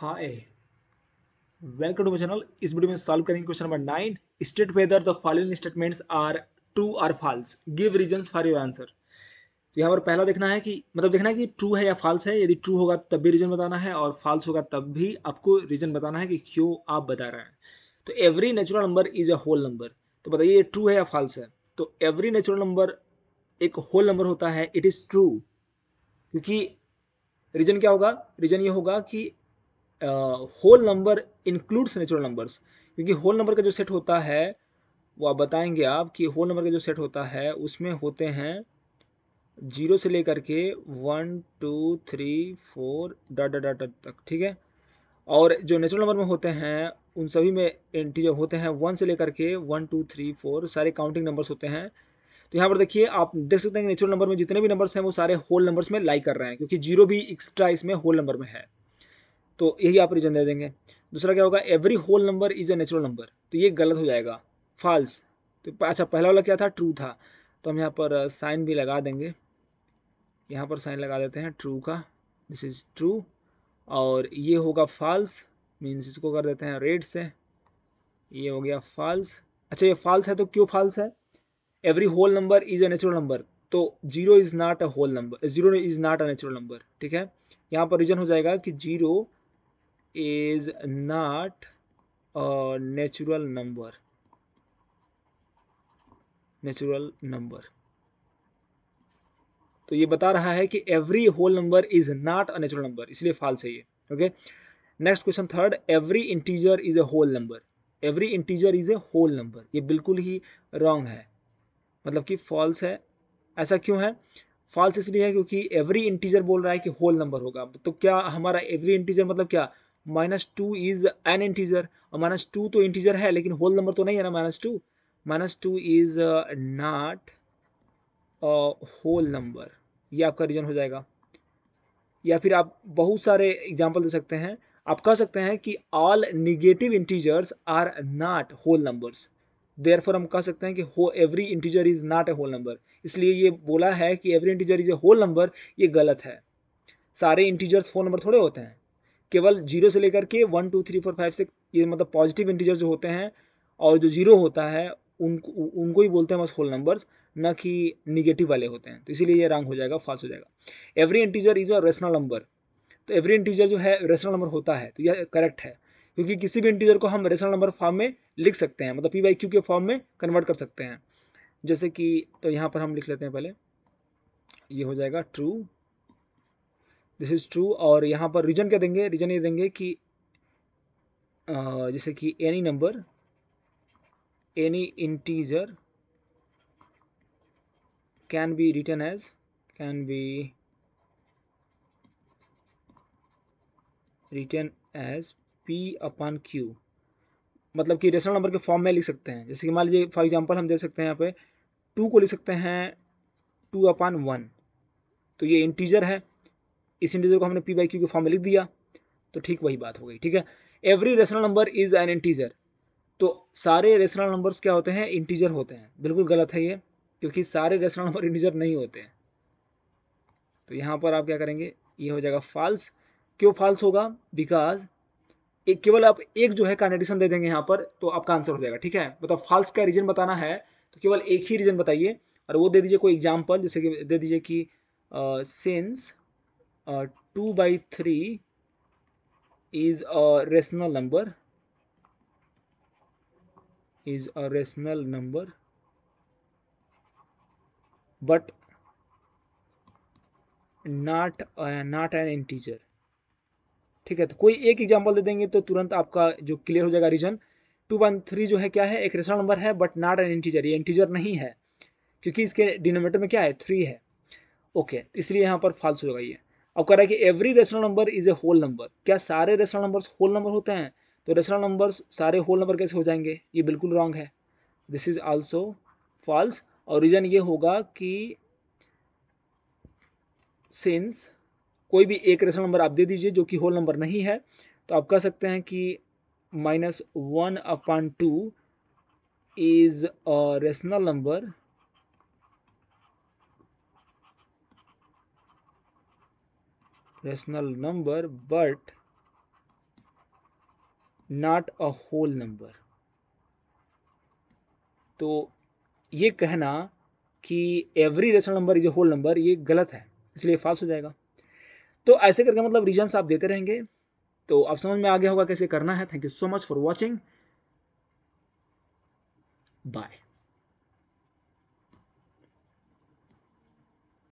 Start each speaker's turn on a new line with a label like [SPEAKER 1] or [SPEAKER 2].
[SPEAKER 1] hi welcome to channel इस video में solve करेंगे question number nine state whether the following statements are true or false give reasons for your answer तो यहाँ पर पहला देखना है कि मतलब देखना है कि ट्रू है या फॉल्स है यदि ट्रू होगा तब भी रीजन बताना है और फॉल्स होगा तब भी आपको रीजन बताना है कि क्यों आप बता रहे हैं तो every natural number is a whole number तो बताइए ये ट्रू है या फॉल्स है तो एवरी नेचुरल नंबर एक होल नंबर होता है इट इज़ ट्रू क्योंकि रीजन क्या होगा रीजन ये होगा कि whole number includes natural numbers क्योंकि होल नंबर का जो सेट होता है वो आप बताएंगे आप कि होल नंबर का जो सेट होता है उसमें होते हैं जीरो से लेकर के वन टू थ्री फोर डाटा डाटा तक ठीक है और जो नेचुरल नंबर में होते हैं उन सभी में जो होते हैं वन से लेकर के वन टू थ्री फोर सारे काउंटिंग नंबर्स होते हैं तो यहाँ पर देखिए आप देख सकते हैं नेचुरल नंबर में जितने भी नंबर्स हैं वो सारे होल नंबर्स में लाई कर रहे हैं क्योंकि जीरो भी एक्स्ट्रा इसमें होल नंबर में है तो यही आप रीजन दे देंगे दूसरा क्या होगा every whole number is a natural number तो ये गलत हो जाएगा फाल्स तो अच्छा पहला वाला क्या था ट्रू था तो हम यहाँ पर साइन uh, भी लगा देंगे यहाँ पर साइन लगा देते हैं ट्रू का दिस इज़ ट्रू और ये होगा फाल्स मीन्स इसको कर देते हैं रेड से ये हो गया फाल्स अच्छा ये फाल्स है तो क्यों फाल्स है every whole number is a natural number तो zero is not a whole number zero is not a natural number ठीक है यहाँ पर रीजन हो जाएगा कि zero is not a natural number natural number तो ये बता रहा है कि every whole number is not a natural number इसलिए फॉल्स है ये okay next question third every integer is a whole number every integer is a whole number ये बिल्कुल ही रॉन्ग है मतलब कि फॉल्स है ऐसा क्यों है फॉल्स इसलिए है क्योंकि एवरी इंटीजर बोल रहा है कि होल नंबर होगा तो क्या हमारा एवरी इंटीजर मतलब क्या minus two is an integer और माइनस टू तो इंटीजर है लेकिन होल नंबर तो नहीं है ना minus two minus two is not whole number ये आपका रीजन हो जाएगा या फिर आप बहुत सारे एग्जाम्पल दे सकते हैं आप कह सकते हैं कि all negative integers are not whole numbers there हम कह सकते हैं कि हो every integer is not a whole number इसलिए ये बोला है कि every integer is a whole number ये गलत है सारे इंटीजर्स होल नंबर थोड़े होते हैं केवल जीरो से लेकर के one two three four five six ये मतलब पॉजिटिव इंटीजर जो होते हैं और जो जीरो होता है उनको उनको ही बोलते हैं बस होल नंबर्स ना कि निगेटिव वाले होते हैं तो इसीलिए ये रंग हो जाएगा फॉल्स हो जाएगा every integer is a rational number तो एवरी इंटीजर जो है रेशनल नंबर होता है तो यह करेक्ट है क्योंकि किसी भी इंटीजर को हम रेशनल नंबर फॉर्म में लिख सकते हैं मतलब पी वाई क्यू के फॉर्म में कन्वर्ट कर सकते हैं जैसे कि तो यहाँ पर हम लिख लेते हैं पहले ये हो जाएगा ट्रू दिस इज़ ट्रू और यहाँ पर रीजन क्या देंगे रीजन ये देंगे कि जैसे कि any number any integer can be written as can be written as P upon Q मतलब कि रेशनल नंबर के फॉर्म में लिख सकते हैं जैसे कि मान लीजिए फॉर एग्जांपल हम दे सकते हैं यहाँ पे टू को लिख सकते हैं टू अपॉन वन तो ये इंटीजर है इस इंटीजर को हमने पी बाई क्यू के फॉर्म में लिख दिया तो ठीक वही बात हो गई ठीक है every rational number is an integer तो सारे रेशनल नंबर्स क्या होते हैं इंटीजर होते हैं बिल्कुल गलत है ये क्योंकि सारे रेशनल नंबर इंटीजर नहीं होते हैं तो यहाँ पर आप क्या करेंगे ये हो जाएगा फॉल्स क्यों फॉल्स होगा बिकॉज एक केवल आप एक जो है कॉन्डिशन दे देंगे यहाँ पर तो आपका आंसर हो जाएगा ठीक है मतलब फॉल्स का रीजन बताना है तो केवल एक ही रीजन बताइए और वो दे दीजिए कोई एग्जाम्पल जैसे कि दे दीजिए कि since two by three is a rational number is a rational number but not not an not uh, ठीक है तो कोई एक एग्जाम्पल दे देंगे तो तुरंत आपका जो क्लियर हो जाएगा रीजन टू वन थ्री जो है क्या है एक रेशनल नंबर है बट नॉट एन इंटीजर ये इंटीजर नहीं है क्योंकि इसके डिनोमेटर में क्या है थ्री है ओके okay, इसलिए यहाँ पर फॉल्स हो जाएगा ये अब कह रहा है कि every rational number is a whole number क्या सारे रेशनल नंबर्स होल नंबर होते हैं तो रेशनल नंबर्स सारे होल नंबर कैसे हो जाएंगे ये बिल्कुल रॉन्ग है दिस इज आल्सो फॉल्स और रीज़न ये होगा कि सिंस कोई भी एक रेशनल नंबर आप दे दीजिए जो कि होल नंबर नहीं है तो आप कह सकते हैं कि minus one upon two is a rational number rational number but not a whole number तो ये कहना कि every rational number is a whole number ये गलत है इसलिए फास्ट हो जाएगा तो ऐसे करके मतलब रीजन्स आप देते रहेंगे तो आप समझ में आ गया होगा कैसे करना है thank you so much for watching bye